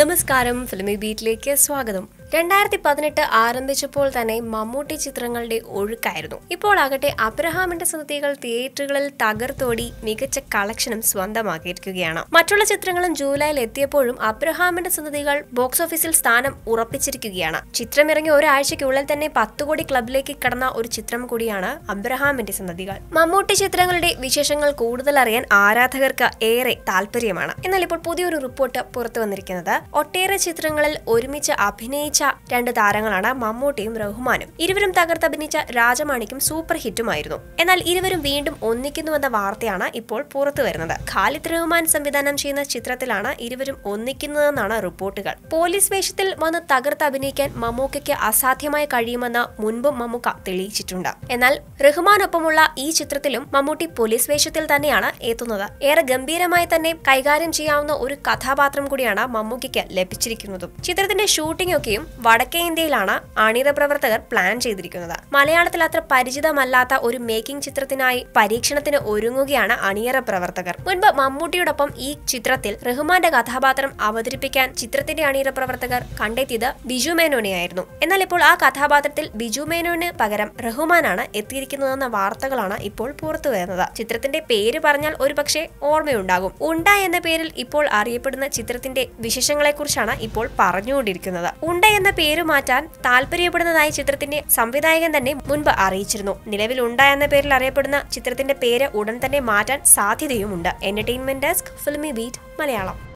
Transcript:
നമസ്കാരം ഫിലിമി ബീറ്റിലേക്ക് സ്വാഗതം രണ്ടായിരത്തി പതിനെട്ട് ആരംഭിച്ചപ്പോൾ തന്നെ മമ്മൂട്ടി ചിത്രങ്ങളുടെ ഒഴുക്കായിരുന്നു ഇപ്പോൾ ആകട്ടെ അബ്രഹാമിന്റെ സ്മൃതികൾ തിയേറ്ററുകളിൽ തകർത്തോടി മികച്ച കളക്ഷനും സ്വന്തമാക്കിയിരിക്കുകയാണ് മറ്റുള്ള ചിത്രങ്ങളും ജൂലൈയിൽ എത്തിയപ്പോഴും അബ്രഹാമിന്റെ സ്മൃതികൾ ബോക്സ് ഓഫീസിൽ സ്ഥാനം ഉറപ്പിച്ചിരിക്കുകയാണ് ചിത്രമിറങ്ങി ഒരാഴ്ചയ്ക്കുള്ളിൽ തന്നെ പത്ത് കോടി ക്ലബിലേക്ക് കടന്ന ഒരു ചിത്രം കൂടിയാണ് അബ്രഹാമിന്റെ സന്നദ്ധികൾ മമ്മൂട്ടി ചിത്രങ്ങളുടെ വിശേഷങ്ങൾ കൂടുതൽ അറിയാൻ ആരാധകർക്ക് ഏറെ താല്പര്യമാണ് എന്നാൽ ഇപ്പോൾ പുതിയൊരു റിപ്പോർട്ട് പുറത്തു വന്നിരിക്കുന്നത് ഒട്ടേറെ ചിത്രങ്ങളിൽ ഒരുമിച്ച് അഭിനയിച്ച രണ്ട് താരങ്ങളാണ് മമ്മൂട്ടിയും റഹ്മാനും ഇരുവരും തകർത്തഭിനയിച്ച രാജമാണിക്കും സൂപ്പർ ഹിറ്റുമായിരുന്നു എന്നാൽ ഇരുവരും വീണ്ടും ഒന്നിക്കുന്നുവെന്ന വാർത്തയാണ് ഇപ്പോൾ പുറത്തു വരുന്നത് ഖാലിദ് റഹ്മാൻ സംവിധാനം ചെയ്യുന്ന ചിത്രത്തിലാണ് ഇരുവരും ഒന്നിക്കുന്നതെന്നാണ് റിപ്പോർട്ടുകൾ പോലീസ് വേഷത്തിൽ വന്ന് തകർത്ത് അഭിനയിക്കാൻ മമ്മൂക്കയ്ക്ക് അസാധ്യമായി കഴിയുമെന്ന് മുൻപും മമ്മൂക്ക തെളിയിച്ചിട്ടുണ്ട് എന്നാൽ റഹ്മാനൊപ്പമുള്ള ഈ ചിത്രത്തിലും മമ്മൂട്ടി പോലീസ് വേഷത്തിൽ തന്നെയാണ് എത്തുന്നത് ഏറെ ഗംഭീരമായി തന്നെ കൈകാര്യം ചെയ്യാവുന്ന ഒരു കഥാപാത്രം കൂടിയാണ് മമ്മൂക്കയ്ക്ക് ലഭിച്ചിരിക്കുന്നതും ചിത്രത്തിന്റെ ഷൂട്ടിംഗ് ഒക്കെയും വടക്കേ ഇന്ത്യയിലാണ് അണിയറ പ്രവർത്തകർ പ്ലാൻ ചെയ്തിരിക്കുന്നത് മലയാളത്തിൽ അത്ര പരിചിതമല്ലാത്ത ഒരു മേക്കിംഗ് ചിത്രത്തിനായി പരീക്ഷണത്തിന് ഒരുങ്ങുകയാണ് അണിയറ പ്രവർത്തകർ മുൻപ് മമ്മൂട്ടിയോടൊപ്പം ഈ ചിത്രത്തിൽ റഹ്മാന്റെ കഥാപാത്രം അവതരിപ്പിക്കാൻ ചിത്രത്തിന്റെ അണിയറ പ്രവർത്തകർ കണ്ടെത്തിയത് ബിജു മേനോനെയായിരുന്നു എന്നാൽ ഇപ്പോൾ ആ കഥാപാത്രത്തിൽ ബിജു മേനോന് പകരം റഹ്മാനാണ് എത്തിയിരിക്കുന്നതെന്ന വാർത്തകളാണ് ഇപ്പോൾ പുറത്തു വരുന്നത് ചിത്രത്തിന്റെ പേര് പറഞ്ഞാൽ ഒരുപക്ഷെ ഓർമ്മയുണ്ടാകും ഉണ്ട എന്ന പേരിൽ ഇപ്പോൾ അറിയപ്പെടുന്ന ചിത്രത്തിന്റെ വിശേഷങ്ങളെക്കുറിച്ചാണ് ഇപ്പോൾ പറഞ്ഞുകൊണ്ടിരിക്കുന്നത് ഉണ്ട എന്ന പേര് മാറ്റാൻ താല്പര്യപ്പെടുന്നതായി ചിത്രത്തിന്റെ സംവിധായകൻ തന്നെ മുൻപ് അറിയിച്ചിരുന്നു നിലവിൽ ഉണ്ട എന്ന പേരിൽ അറിയപ്പെടുന്ന ചിത്രത്തിന്റെ പേര് ഉടൻ തന്നെ മാറ്റാൻ സാധ്യതയുമുണ്ട് entertainment desk Filmibeat Malayalam